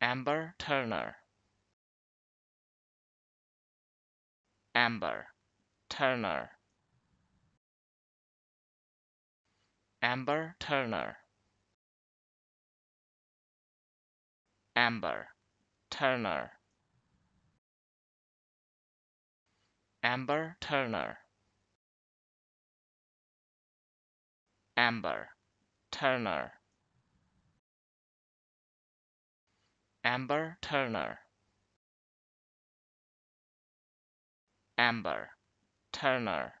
Amber Turner Amber Turner Amber Turner Amber Turner Amber Turner Amber Turner Amber Turner Amber Turner